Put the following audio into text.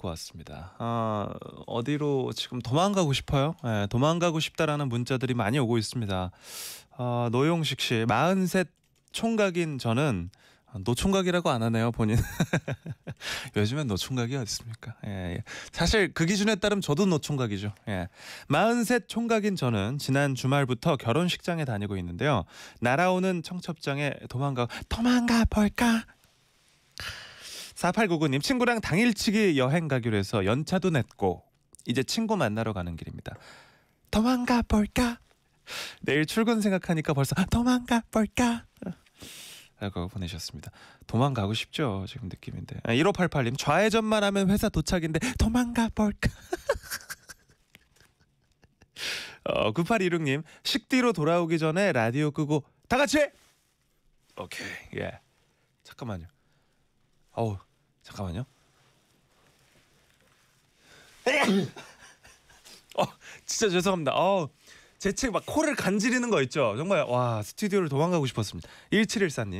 듣고 왔습니다. 아, 어디로 지금 도망가고 싶어요? 네, 도망가고 싶다라는 문자들이 많이 오고 있습니다. 아, 노용식 씨, 43 총각인 저는 노총각이라고 안 하네요 본인 요즘엔 노총각이 어딨습니까 예, 예, 사실 그 기준에 따르면 저도 노총각이죠 예. 43 총각인 저는 지난 주말부터 결혼식장에 다니고 있는데요 날아오는 청첩장에 도망가 도망가 볼까 4899님 친구랑 당일치기 여행 가기로 해서 연차도 냈고 이제 친구 만나러 가는 길입니다. 도망가 볼까? 내일 출근 생각하니까 벌써 도망가 볼까? 라고 보내셨습니다. 도망가고 싶죠 지금 느낌인데. 1588님 아, 좌회전만 하면 회사 도착인데 도망가 볼까? 어, 9816님 식디로 돌아오기 전에 라디오 끄고 다 같이 오케이 예 잠깐만요. 어우 잠깐만요. 어, 진짜 죄송합니다. 어, 제책 막 코를 간지리는 거 있죠. 정말 와 스튜디오를 도망가고 싶었습니다. 1714님.